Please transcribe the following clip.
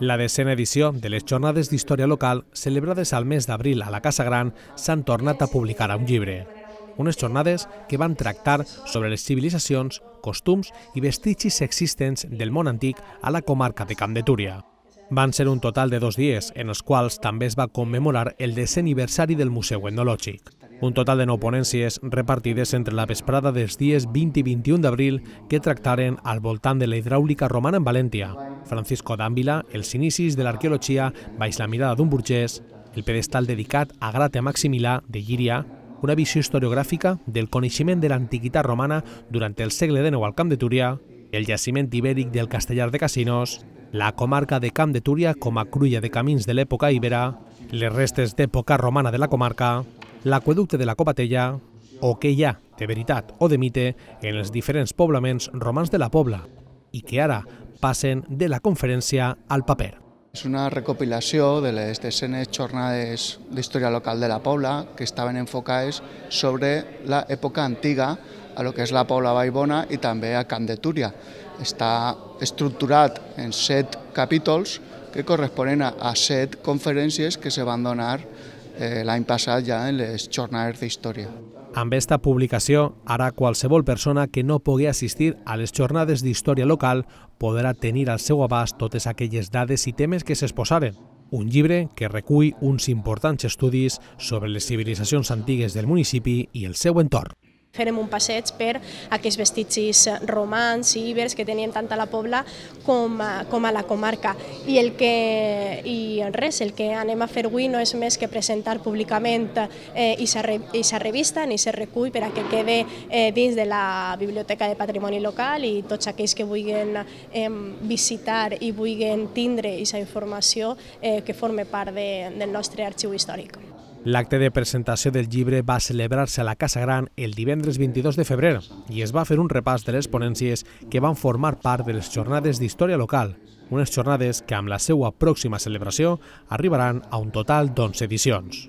La desena edició de les Jornades d'Història Local, celebrades al mes d'abril a la Casa Gran, s'han tornat a publicar a un llibre. Unes jornades que van tractar sobre les civilitzacions, costums i vestigis existents del món antic a la comarca de Camp de Túria. Van ser un total de dos dies, en els quals també es va commemorar el desè aniversari del Museu Etnològic. Un total de nou ponències repartides entre la vesprada dels dies 20 i 21 d'abril que tractaren al voltant de la hidràulica romana en València, Francisco d'Àmbila, els inicis de l'arqueologia baix la mirada d'un burgès, el pedestal dedicat a Grate Maximilà de Llíria, una visió historiogràfica del coneixement de l'antiguitat romana durant el segle XIX al Camp de Túria, el jaciment ibèric del Castellar de Casinos, la comarca de Camp de Túria com a cruïlla de camins de l'època ibera, les restes d'època romana de la comarca, l'aqueducte de la Copatella o què hi ha, de veritat o de mite, en els diferents poblaments romans de la Pobla i que ara passen de la conferència al paper. És una recopilació de les decenes jornades d'història local de la Pobla que estaven enfocades sobre l'època antiga a lo que és la Pobla Vallbona i també a Camp de Túria. Està estructurat en set capítols que corresponen a, a set conferències que se van donar eh, l'any passat ja en les jornades d'història. Amb esta publicació, ara qualsevol persona que no pugui assistir a les jornades d'història local podrà tenir al seu abast totes aquelles dades i temes que s'exposaren. Un llibre que recull uns importants estudis sobre les civilitzacions antigues del municipi i el seu entorn. Farem un passeig per aquests vestigis romans i ibers que tenien tant a la Pobla com a, eh, com a la comarca. I, el que, i res, el que anem a fer avui no és més que presentar públicament eh, i sa revista ni se recull per a que quede eh, dins de la Biblioteca de Patrimoni Local i tots aquells que vulguin eh, visitar i vulguin tindre aquesta informació eh, que forma part de, del nostre arxiu històric. L'acte de presentació del llibre va celebrar-se a la Casa Gran el divendres 22 de febrer i es va fer un repàs de les ponències que van formar part de les jornades d'història local, unes jornades que amb la seva pròxima celebració arribaran a un total d'11 edicions.